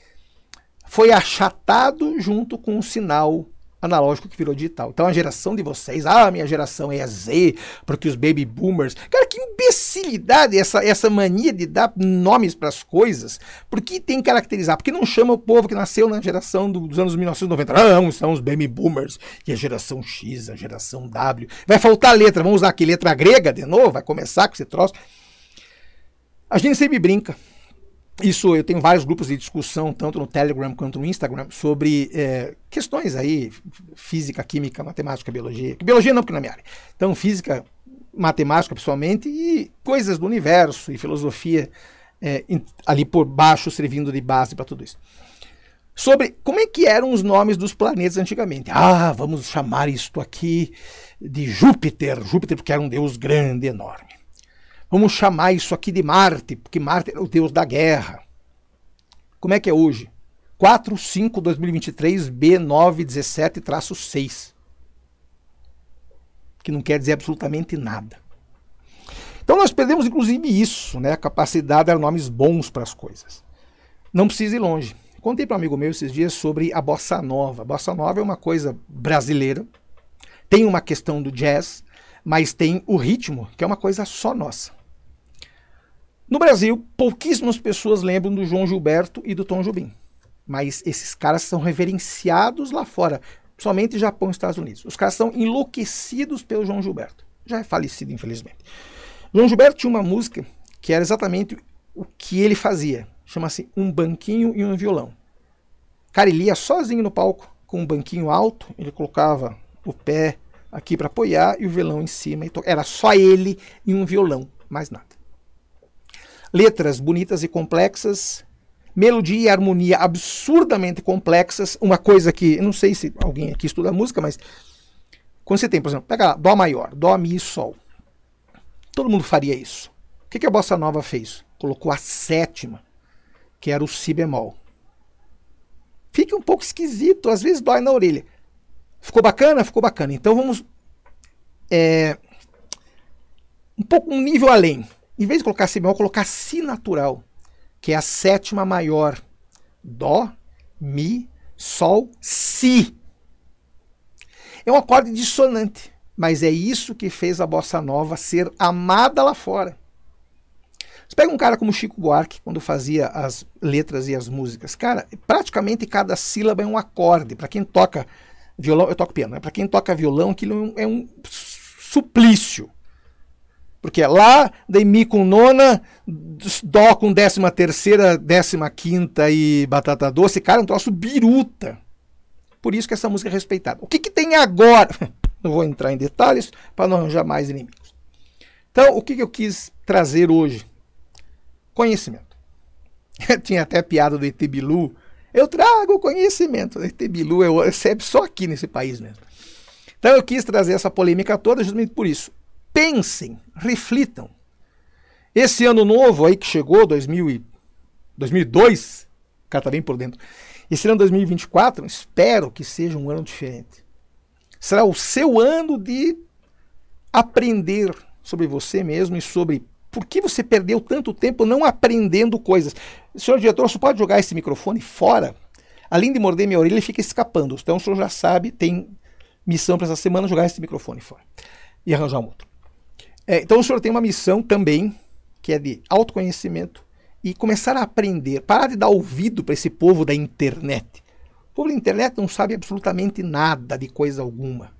foi achatado junto com o sinal analógico que virou digital. Então a geração de vocês, ah, minha geração é Z, porque os baby boomers. Cara, que imbecilidade essa, essa mania de dar nomes para as coisas. por que tem que caracterizar, que não chama o povo que nasceu na geração dos anos 1990. Não, são os baby boomers e a geração X, a geração W. Vai faltar letra, vamos usar aqui letra grega de novo, vai começar com esse troço. A gente sempre brinca isso eu tenho vários grupos de discussão, tanto no Telegram quanto no Instagram, sobre é, questões aí, física, química, matemática, biologia. Biologia não, porque não é minha área. Então, física, matemática, pessoalmente e coisas do universo e filosofia é, ali por baixo, servindo de base para tudo isso. Sobre como é que eram os nomes dos planetas antigamente. Ah, vamos chamar isto aqui de Júpiter. Júpiter, porque era um deus grande, enorme. Vamos chamar isso aqui de Marte, porque Marte era é o deus da guerra. Como é que é hoje? 45-2023-B917-6. Que não quer dizer absolutamente nada. Então nós perdemos inclusive isso, né? A capacidade de dar nomes bons para as coisas. Não precisa ir longe. Contei para um amigo meu esses dias sobre a bossa nova. A bossa nova é uma coisa brasileira. Tem uma questão do jazz, mas tem o ritmo, que é uma coisa só nossa. No Brasil, pouquíssimas pessoas lembram do João Gilberto e do Tom Jobim. Mas esses caras são reverenciados lá fora, somente Japão e Estados Unidos. Os caras são enlouquecidos pelo João Gilberto. Já é falecido, infelizmente. João Gilberto tinha uma música que era exatamente o que ele fazia. Chama-se Um Banquinho e um Violão. Cara, ele ia sozinho no palco, com um banquinho alto, ele colocava o pé aqui para apoiar e o violão em cima. Era só ele e um violão, mais nada letras bonitas e complexas, melodia e harmonia absurdamente complexas, uma coisa que, não sei se alguém aqui estuda música, mas quando você tem, por exemplo, pega lá, Dó maior, Dó, Mi e Sol. Todo mundo faria isso. O que, que a Bossa Nova fez? Colocou a sétima, que era o Si bemol. Fica um pouco esquisito, às vezes dói na orelha. Ficou bacana? Ficou bacana. Então vamos. É, um pouco um nível além em vez de colocar si bemol, colocar si natural, que é a sétima maior. Dó, mi, sol, si. É um acorde dissonante, mas é isso que fez a bossa nova ser amada lá fora. Você pega um cara como Chico Buarque, quando fazia as letras e as músicas. Cara, praticamente cada sílaba é um acorde. Para quem toca violão, eu toco piano, né? para quem toca violão, aquilo é um, é um suplício. Porque é lá, daí Mi com nona, Dó com décima terceira, décima quinta e batata doce. Cara, é um troço biruta. Por isso que essa música é respeitada. O que, que tem agora? [LAUGHS] Não vou entrar em detalhes para não arranjar mais inimigos. Então, o que, que eu quis trazer hoje? Conhecimento. [LAUGHS] Tinha até a piada do Etebilu. Eu trago conhecimento. Etebilu é sempre só aqui nesse país mesmo. Então, eu quis trazer essa polêmica toda justamente por isso pensem, reflitam. Esse ano novo aí que chegou, 2000 e, 2002, o cara tá bem por dentro. Esse ano 2024, espero que seja um ano diferente. Será o seu ano de aprender sobre você mesmo e sobre por que você perdeu tanto tempo não aprendendo coisas. Senhor diretor, você pode jogar esse microfone fora? Além de morder minha orelha, ele fica escapando. Então o senhor já sabe, tem missão para essa semana jogar esse microfone fora e arranjar um outro. É, então o senhor tem uma missão também, que é de autoconhecimento e começar a aprender, parar de dar ouvido para esse povo da internet. O povo da internet não sabe absolutamente nada de coisa alguma.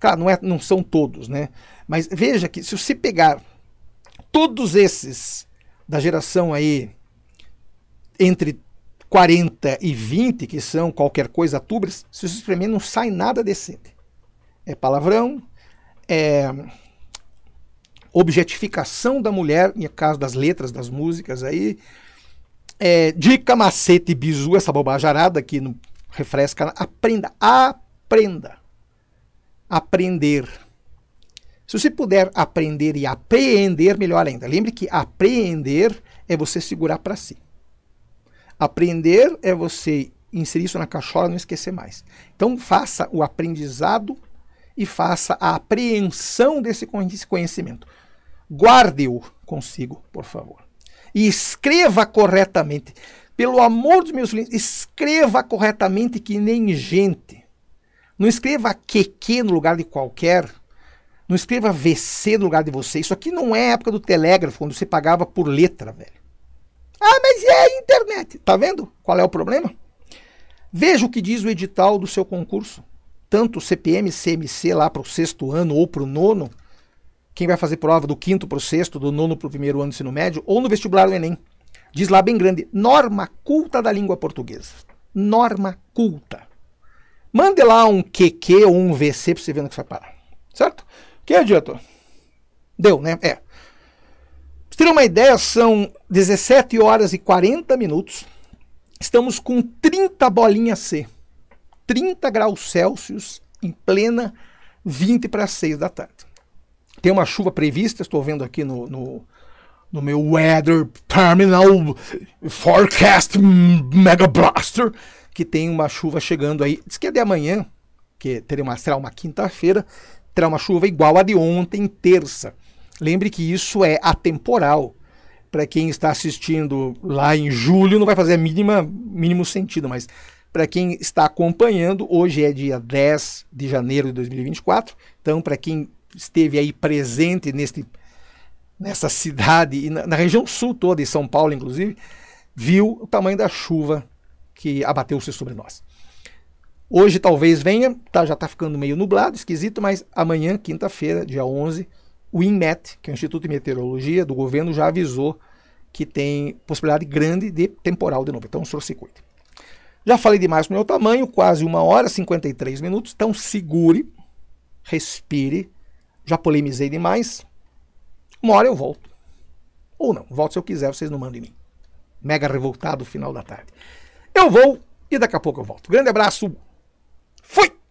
Claro, não, é, não são todos, né? Mas veja que se você pegar todos esses da geração aí entre 40 e 20, que são qualquer coisa tubers, se você experimentar, não sai nada decente. É palavrão, é objetificação da mulher, em caso das letras, das músicas aí. É, dica, macete, bizu, essa bobajarada que não refresca. Aprenda, aprenda. Aprender. Se você puder aprender e apreender, melhor ainda. Lembre que apreender é você segurar para si. Aprender é você inserir isso na cachola e não esquecer mais. Então faça o aprendizado e faça a apreensão desse conhecimento. Guarde-o consigo, por favor. E escreva corretamente. Pelo amor dos meus lindos, escreva corretamente que nem gente. Não escreva QQ no lugar de qualquer. Não escreva VC no lugar de você. Isso aqui não é época do telégrafo, quando você pagava por letra, velho. Ah, mas é internet. Tá vendo qual é o problema? Veja o que diz o edital do seu concurso. Tanto CPM, CMC lá para o sexto ano ou para o nono quem vai fazer prova do quinto para o sexto, do nono para o primeiro ano do ensino médio, ou no vestibular do Enem. Diz lá bem grande, norma culta da língua portuguesa. Norma culta. Mande lá um QQ ou um VC para você ver no que você vai parar. Certo? Que adiantou? Deu, né? É. Pra você ter uma ideia, são 17 horas e 40 minutos. Estamos com 30 bolinhas C. 30 graus Celsius em plena 20 para 6 da tarde. Tem uma chuva prevista, estou vendo aqui no, no, no meu Weather Terminal Forecast Mega Blaster, que tem uma chuva chegando aí. Diz que é de amanhã, que teremos, será uma quinta-feira, terá uma chuva igual a de ontem, terça. Lembre que isso é atemporal. Para quem está assistindo lá em julho, não vai fazer a mínima, mínimo sentido, mas para quem está acompanhando, hoje é dia 10 de janeiro de 2024. Então, para quem esteve aí presente neste, nessa cidade, e na, na região sul toda, de São Paulo inclusive, viu o tamanho da chuva que abateu-se sobre nós. Hoje talvez venha, tá, já está ficando meio nublado, esquisito, mas amanhã, quinta-feira, dia 11, o INMET, que é o Instituto de Meteorologia do governo, já avisou que tem possibilidade grande de temporal de novo. Então o senhor se cuide. Já falei demais com o meu tamanho, quase uma hora, 53 minutos. Então segure, respire, já polemizei demais. Uma hora eu volto. Ou não, volto se eu quiser, vocês não mandam em mim. Mega revoltado final da tarde. Eu vou e daqui a pouco eu volto. Grande abraço. Fui!